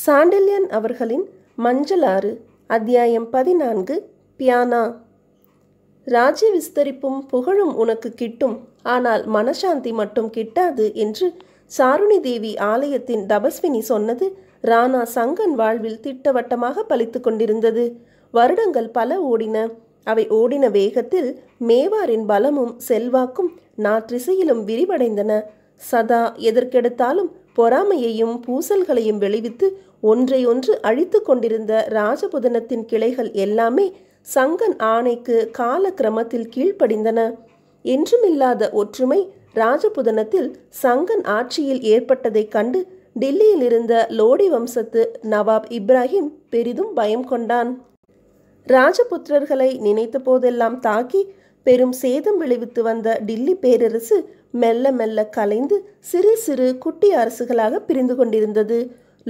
சாண்டில்யன் அவர்களின் மஞ்சள் ஆறு அத்தியாயம் பதினான்கு பியானா ராஜ விஸ்தரிப்பும் புகழும் உனக்கு கிட்டும் ஆனால் மனசாந்தி மட்டும் கிட்டாது என்று சாருணி தேவி ஆலயத்தின் தபஸ்வினி சொன்னது ராணா சங்கன் வாழ்வில் திட்டவட்டமாக பலித்து கொண்டிருந்தது வருடங்கள் பல ஓடின அவை ஓடின வேகத்தில் மேவாரின் பலமும் செல்வாக்கும் நாற்றிசையிலும் விரிவடைந்தன சதா எதற்கெடுத்தாலும் பொறாமையையும் பூசல்களையும் விளைவித்து ஒன்றை ஒன்று அழித்து கொண்டிருந்த ராஜபுதனத்தின் கிளைகள் எல்லாமே சங்கன் ஆணைக்கு கால கிரமத்தில் கீழ்ப்படிந்தன என்றுமில்லாத ஒற்றுமை ராஜபுதனத்தில் சங்கன் ஆட்சியில் ஏற்பட்டதைக் கண்டு டில்லியில் இருந்த லோடி வம்சத்து நவாப் இப்ராஹிம் பெரிதும் பயம் கொண்டான் ராஜபுத்திரர்களை நினைத்த போதெல்லாம் தாக்கி பெரும் சேதம் விளைவித்து வந்த டில்லி பேரரசு மெல்ல மெல்ல கலைந்து சிறு சிறு குட்டி அரசுகளாக பிரிந்து கொண்டிருந்தது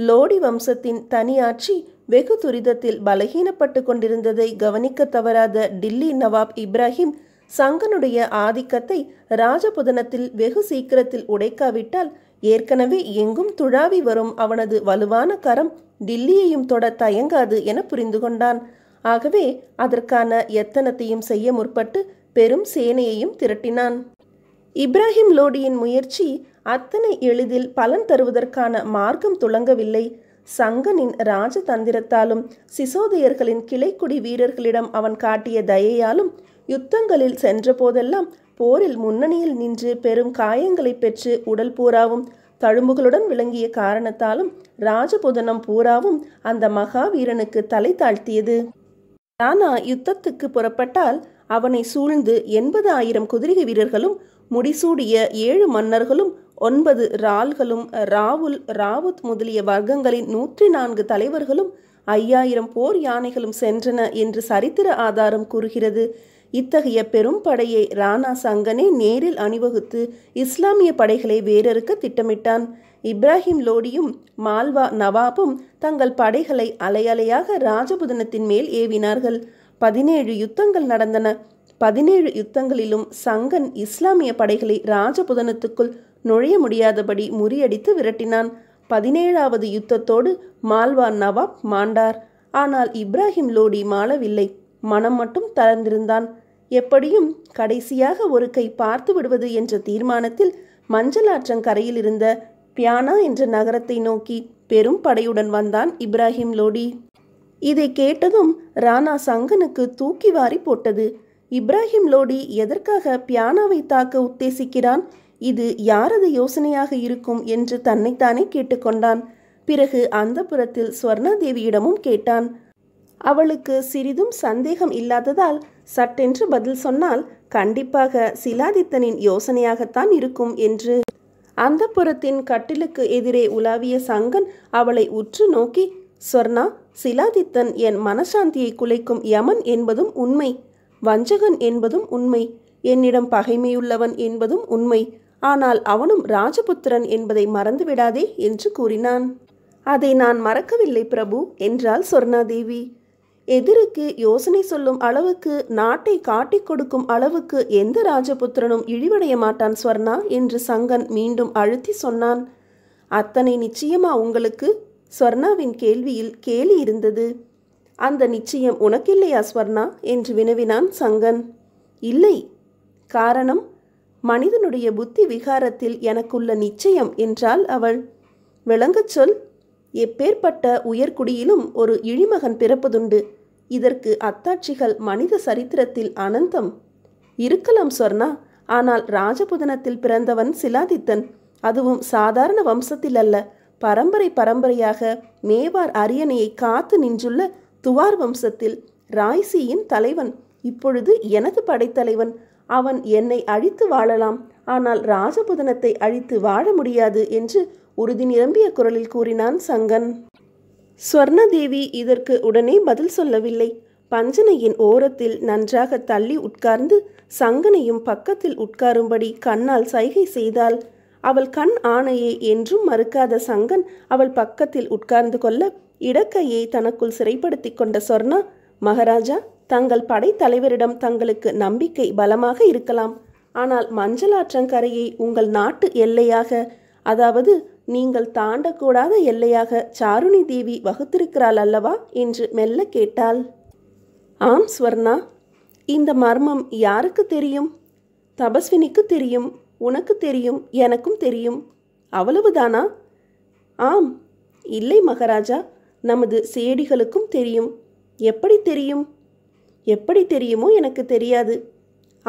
லோடி வம்சத்தின் தனியாட்சி வெகு துரிதத்தில் பலகீனப்பட்டு கொண்டிருந்ததை கவனிக்க தவறாத டில்லி நவாப் இப்ராஹிம் சங்கனுடைய ஆதிக்கத்தை ராஜபுதனத்தில் வெகு சீக்கிரத்தில் உடைக்காவிட்டால் ஏற்கனவே எங்கும் துழாவி வரும் அவனது வலுவான கரம் டில்லியையும் தொட தயங்காது என புரிந்து கொண்டான் ஆகவே அதற்கான எத்தனத்தையும் செய்ய முற்பட்டு பெரும் சேனையையும் திரட்டினான் இப்ராஹிம் லோடியின் முயற்சி அத்தனை எளிதில் பலன் தருவதற்கான மார்க்கம் துளங்கவில்லை சங்கனின் ராஜதந்திரத்தாலும் சிசோதையர்களின் கிளைக்குடி வீரர்களிடம் அவன் காட்டிய தயையாலும் யுத்தங்களில் சென்ற போதெல்லாம் போரில் முன்னணியில் நின்று பெரும் காயங்களை பெற்று உடல் பூராவும் தழும்புகளுடன் விளங்கிய காரணத்தாலும் ராஜபுதனம் பூராவும் அந்த மகாவீரனுக்கு தலை தாழ்த்தியது ராணா யுத்தத்துக்கு புறப்பட்டால் அவனை சூழ்ந்து எண்பது ஆயிரம் குதிரை வீரர்களும் முடிசூடிய ஏழு மன்னர்களும் ஒன்பது ரால்களும் ராவுல் ராவுத் முதலிய வர்க்கங்களின் நூற்றி நான்கு தலைவர்களும் ஐயாயிரம் போர் யானைகளும் சென்றன என்று சரித்திர ஆதாரம் கூறுகிறது இத்தகைய பெரும் படையை ராணா சங்கனே நேரில் அணிவகுத்து இஸ்லாமிய படைகளை வேறறுக்க திட்டமிட்டான் இப்ராஹிம் லோடியும் மால்வா நவாபும் தங்கள் படைகளை அலையலையாக ராஜபுதனத்தின் மேல் ஏவினார்கள் பதினேழு யுத்தங்கள் நடந்தன பதினேழு யுத்தங்களிலும் சங்கன் இஸ்லாமிய படைகளை ராஜபுதனத்துக்குள் நுழைய முடியாதபடி முறியடித்து விரட்டினான் பதினேழாவது யுத்தத்தோடு மால்வா நவாப் மாண்டார் ஆனால் இப்ராஹிம் லோடி மாளவில்லை மனம் மட்டும் தளர்ந்திருந்தான் எப்படியும் கடைசியாக ஒரு கை பார்த்து விடுவது என்ற தீர்மானத்தில் மஞ்சளாற்றங்கரையில் இருந்த பியானா என்ற நகரத்தை நோக்கி பெரும் படையுடன் வந்தான் இப்ராஹிம் லோடி இதை கேட்டதும் ராணா சங்கனுக்கு தூக்கி வாரி போட்டது இப்ராஹிம் லோடி எதற்காக பியானாவை தாக்க உத்தேசிக்கிறான் இது யாரது யோசனையாக இருக்கும் என்று தன்னைத்தானே கேட்டுக்கொண்டான் பிறகு அந்த புறத்தில் ஸ்வர்ணாதேவியிடமும் கேட்டான் அவளுக்கு சிறிதும் சந்தேகம் இல்லாததால் சட்டென்று பதில் சொன்னால் கண்டிப்பாக சிலாதித்தனின் யோசனையாகத்தான் இருக்கும் என்று அந்த புறத்தின் கட்டிலுக்கு எதிரே உலாவிய சங்கன் அவளை உற்று நோக்கி சொர்ணா சிலாதித்தன் என் மனசாந்தியை குலைக்கும் யமன் என்பதும் உண்மை வஞ்சகன் என்பதும் உண்மை என்னிடம் பகைமையுள்ளவன் என்பதும் உண்மை ஆனால் அவனும் ராஜபுத்திரன் என்பதை மறந்துவிடாதே என்று கூறினான் அதை நான் மறக்கவில்லை பிரபு என்றாள் சொர்ணாதேவி எதிருக்கு யோசனை சொல்லும் அளவுக்கு நாட்டை காட்டிக் கொடுக்கும் அளவுக்கு எந்த ராஜபுத்திரனும் இழிவடைய மாட்டான் ஸ்வர்ணா என்று சங்கன் மீண்டும் அழுத்தி சொன்னான் அத்தனை நிச்சயமா உங்களுக்கு ஸ்வர்ணாவின் கேள்வியில் கேலி இருந்தது அந்த நிச்சயம் உனக்கில்லையா ஸ்வர்ணா என்று வினவினான் சங்கன் இல்லை காரணம் மனிதனுடைய புத்தி விகாரத்தில் எனக்குள்ள நிச்சயம் என்றால் அவள் விளங்கச் சொல் எப்பேற்பட்ட உயர்குடியிலும் ஒரு இழிமகன் பிறப்பதுண்டு இதற்கு அத்தாட்சிகள் மனித சரித்திரத்தில் அனந்தம் இருக்கலாம் சொர்ணா ஆனால் ராஜபுதனத்தில் பிறந்தவன் சிலாதித்தன் அதுவும் சாதாரண வம்சத்தில் அல்ல பரம்பரை பரம்பரையாக மேவார் அரியணையை காத்து நின்றுள்ள துவார் வம்சத்தில் ராய்சியின் தலைவன் இப்பொழுது எனது படைத்தலைவன் அவன் என்னை அழித்து வாழலாம் ஆனால் ராஜபுதனத்தை அழித்து வாழ முடியாது என்று உறுதி நிரம்பிய குரலில் கூறினான் சங்கன் ஸ்வர்ணதேவி இதற்கு உடனே பதில் சொல்லவில்லை பஞ்சனையின் ஓரத்தில் நன்றாக தள்ளி உட்கார்ந்து சங்கனையும் பக்கத்தில் உட்காரும்படி கண்ணால் சைகை செய்தாள் அவள் கண் ஆணையை என்றும் மறுக்காத சங்கன் அவள் பக்கத்தில் உட்கார்ந்து கொள்ள இடக்கையை தனக்குள் சிறைப்படுத்தி கொண்ட சொர்ணா மகாராஜா தங்கள் படைத்தலைவரிடம் தங்களுக்கு நம்பிக்கை பலமாக இருக்கலாம் ஆனால் மஞ்சள் ஆற்றங்கரையை உங்கள் நாட்டு எல்லையாக அதாவது நீங்கள் தாண்டக்கூடாத எல்லையாக சாருணி தேவி வகுத்திருக்கிறாள் அல்லவா என்று மெல்ல கேட்டாள் ஆம் ஸ்வர்ணா இந்த மர்மம் யாருக்கு தெரியும் தபஸ்வினிக்கு தெரியும் உனக்கு தெரியும் எனக்கும் தெரியும் அவ்வளவுதானா ஆம் இல்லை மகாராஜா நமது சேடிகளுக்கும் தெரியும் எப்படி தெரியும் எப்படி தெரியுமோ எனக்கு தெரியாது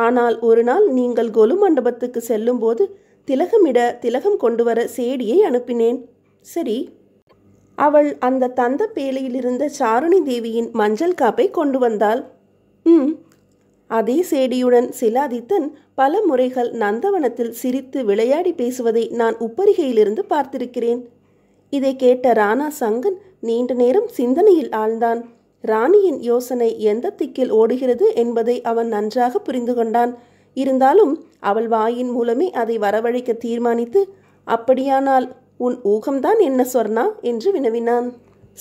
ஆனால் ஒரு நாள் நீங்கள் கொலு மண்டபத்துக்கு செல்லும்போது திலகமிட திலகம் கொண்டு வர சேடியை அனுப்பினேன் சரி அவள் அந்த தந்த பேலையிலிருந்த சாருணி தேவியின் மஞ்சள் காப்பை கொண்டு வந்தாள் ம் அதே சேடியுடன் சிலாதித்தன் பல முறைகள் நந்தவனத்தில் சிரித்து விளையாடி பேசுவதை நான் உப்பரிகையிலிருந்து பார்த்திருக்கிறேன் இதை கேட்ட ராணா சங்கன் நீண்ட நேரம் சிந்தனையில் ஆழ்ந்தான் ராணியின் யோசனை எந்த திக்கில் ஓடுகிறது என்பதை அவன் நன்றாக புரிந்து கொண்டான் இருந்தாலும் அவள் வாயின் மூலமே அதை வரவழைக்க தீர்மானித்து அப்படியானால் உன் ஊகம்தான் என்ன சொர்ணா என்று வினவினான்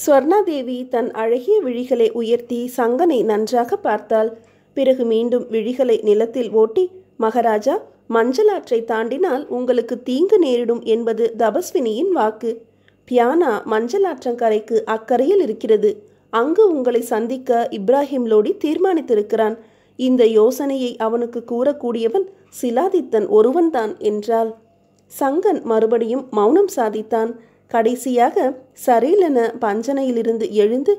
சொர்ணாதேவி தன் அழகிய விழிகளை உயர்த்தி சங்கனை நன்றாக பார்த்தாள் பிறகு மீண்டும் விழிகளை நிலத்தில் ஓட்டி மகாராஜா மஞ்சளாற்றை தாண்டினால் உங்களுக்கு தீங்கு நேரிடும் என்பது தபஸ்வினியின் வாக்கு பியானா மஞ்சளாற்றங்கரைக்கு அக்கறையில் இருக்கிறது அங்கு உங்களை சந்திக்க இப்ராஹிம் லோடி தீர்மானித்திருக்கிறான் இந்த யோசனையை அவனுக்கு கூறக்கூடியவன் சிலாதித்தன் ஒருவன்தான் என்றாள் சங்கன் மறுபடியும் மௌனம் சாதித்தான் கடைசியாக சரீலன பஞ்சனையிலிருந்து எழுந்து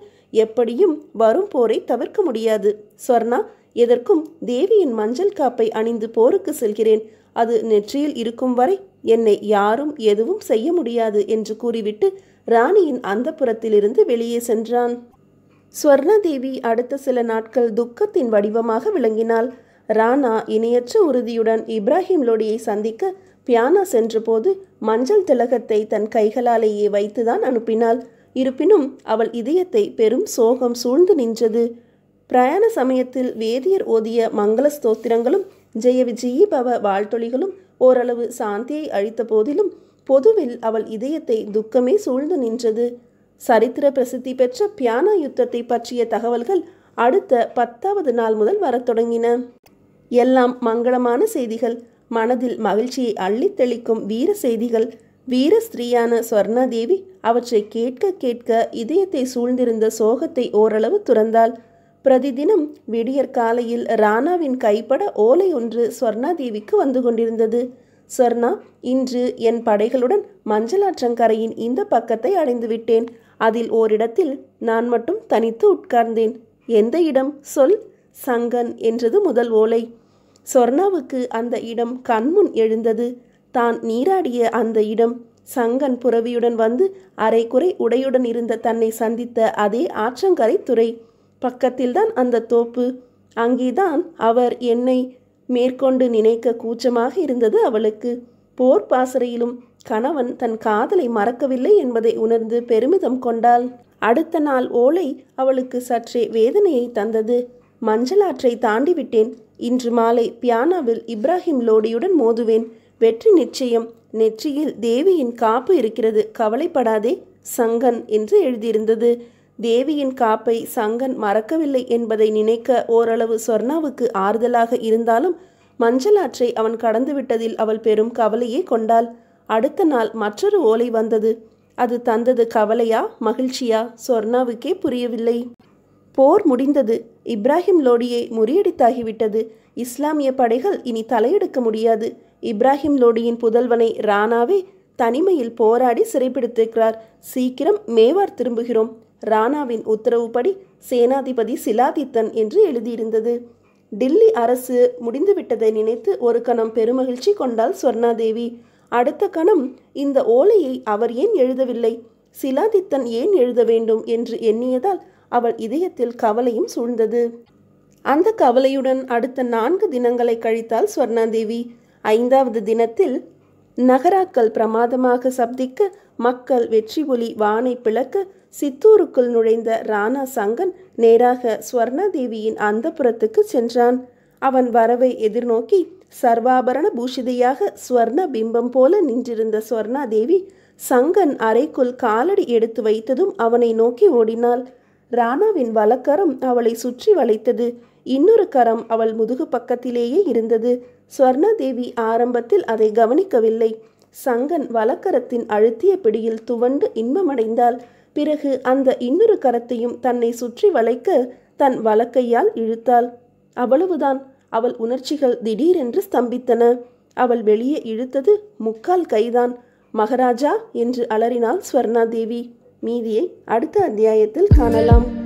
எப்படியும் வரும் போரை தவிர்க்க முடியாது ஸ்வர்ணா எதற்கும் தேவியின் மஞ்சள் காப்பை அணிந்து போருக்கு செல்கிறேன் அது நெற்றியில் இருக்கும் வரை என்னை யாரும் எதுவும் செய்ய முடியாது என்று கூறிவிட்டு ராணியின் அந்த புறத்திலிருந்து வெளியே சென்றான் ஸ்வர்ணதேவி அடுத்த சில நாட்கள் துக்கத்தின் வடிவமாக விளங்கினாள் ராணா இணையற்ற உறுதியுடன் இப்ராஹிம் லோடியை சந்திக்க பியானா சென்றபோது மஞ்சள் திலகத்தை தன் கைகளாலேயே வைத்துதான் அனுப்பினாள் இருப்பினும் அவள் இதயத்தை பெரும் சோகம் சூழ்ந்து நின்றது பிரயாண சமயத்தில் வேதியர் ஓதிய மங்கள ஸ்தோத்திரங்களும் ஜெய விஜயி பவ வாழ்த்தொழிகளும் ஓரளவு சாந்தியை அழித்த போதிலும் பொதுவில் அவள் இதயத்தை துக்கமே சூழ்ந்து நின்றது சரித்திர பிரசித்தி பெற்ற பியானா யுத்தத்தை பற்றிய தகவல்கள் அடுத்த பத்தாவது நாள் முதல் வரத் தொடங்கின எல்லாம் மங்களமான செய்திகள் மனதில் மகிழ்ச்சியை அள்ளித் தெளிக்கும் வீர செய்திகள் வீர ஸ்திரீயான ஸ்வர்ணாதேவி அவற்றை கேட்க கேட்க இதயத்தை சூழ்ந்திருந்த சோகத்தை ஓரளவு துறந்தாள் பிரதிதினம் விடியற் காலையில் ராணாவின் கைப்பட ஓலை ஒன்று ஸ்வர்ணா தேவிக்கு வந்து கொண்டிருந்தது ஸ்வர்ணா இன்று என் படைகளுடன் மஞ்சளாற்றங்கரையின் இந்த பக்கத்தை அடைந்து விட்டேன் அதில் ஓரிடத்தில் நான் மட்டும் தனித்து உட்கார்ந்தேன் எந்த இடம் சொல் சங்கன் என்றது முதல் ஓலை சொர்ணாவுக்கு அந்த இடம் கண்முன் எழுந்தது தான் நீராடிய அந்த இடம் சங்கன் புறவியுடன் வந்து அரைக்குறை உடையுடன் இருந்த தன்னை சந்தித்த அதே ஆற்றங்கரை துறை பக்கத்தில்தான் அந்த தோப்பு அங்கேதான் அவர் என்னை மேற்கொண்டு நினைக்க கூச்சமாக இருந்தது அவளுக்கு போர் பாசறையிலும் கணவன் தன் காதலை மறக்கவில்லை என்பதை உணர்ந்து பெருமிதம் கொண்டாள் அடுத்த நாள் ஓலை அவளுக்கு சற்றே வேதனையை தந்தது மஞ்சளாற்றை தாண்டிவிட்டேன் இன்று மாலை பியானாவில் இப்ராஹிம் லோடியுடன் மோதுவேன் வெற்றி நிச்சயம் நெற்றியில் தேவியின் காப்பு இருக்கிறது கவலைப்படாதே சங்கன் என்று எழுதியிருந்தது தேவியின் காப்பை சங்கன் மறக்கவில்லை என்பதை நினைக்க ஓரளவு சொர்ணாவுக்கு ஆறுதலாக இருந்தாலும் மஞ்சளாற்றை அவன் கடந்துவிட்டதில் அவள் பெரும் கவலையே கொண்டாள் அடுத்த நாள் மற்றொரு ஓலை வந்தது அது தந்தது கவலையா மகிழ்ச்சியா சொர்ணாவுக்கே புரியவில்லை போர் முடிந்தது இப்ராஹிம் லோடியை முறியடித்தாகிவிட்டது இஸ்லாமிய படைகள் இனி தலையெடுக்க முடியாது இப்ராஹிம் லோடியின் புதல்வனை ராணாவே தனிமையில் போராடி சிறைப்பிடித்திருக்கிறார் சீக்கிரம் மேவார் திரும்புகிறோம் ராணாவின் உத்தரவுப்படி சேனாதிபதி சிலாதித்தன் என்று எழுதியிருந்தது டில்லி அரசு முடிந்துவிட்டதை நினைத்து ஒரு கணம் பெருமகிழ்ச்சி கொண்டாள் சொர்ணாதேவி அடுத்த கணம் இந்த ஓலையை அவர் ஏன் எழுதவில்லை சிலாதித்தன் ஏன் எழுத வேண்டும் என்று எண்ணியதால் அவள் இதயத்தில் கவலையும் சூழ்ந்தது அந்த கவலையுடன் அடுத்த நான்கு தினங்களை கழித்தாள் சொர்ணாதேவி ஐந்தாவது தினத்தில் நகராக்கள் பிரமாதமாக சப்திக்க மக்கள் வெற்றி ஒலி வானை பிளக்க சித்தூருக்குள் நுழைந்த ராணா சங்கன் நேராக சுவர்ணாதேவியின் அந்த புறத்துக்கு சென்றான் அவன் வரவை எதிர்நோக்கி சர்வாபரண பூஷிதையாக ஸ்வர்ண பிம்பம் போல நின்றிருந்த சுவர்ணாதேவி சங்கன் அறைக்குள் காலடி எடுத்து வைத்ததும் அவனை நோக்கி ஓடினாள் ராணாவின் வலக்கரம் அவளை சுற்றி வளைத்தது இன்னொரு கரம் அவள் முதுகு பக்கத்திலேயே இருந்தது ஸ்வர்ணதேவி ஆரம்பத்தில் அதை கவனிக்கவில்லை சங்கன் வலக்கரத்தின் அழுத்திய பிடியில் துவண்டு இன்பமடைந்தால் பிறகு அந்த இன்னொரு கரத்தையும் தன்னை சுற்றி வளைக்க தன் வலக்கையால் இழுத்தாள் அவ்வளவுதான் அவள் உணர்ச்சிகள் திடீரென்று ஸ்தம்பித்தன அவள் வெளியே இழுத்தது முக்கால் கைதான் மகாராஜா என்று அலறினாள் ஸ்வர்ணாதேவி மீதியை அடுத்த அத்தியாயத்தில் காணலாம்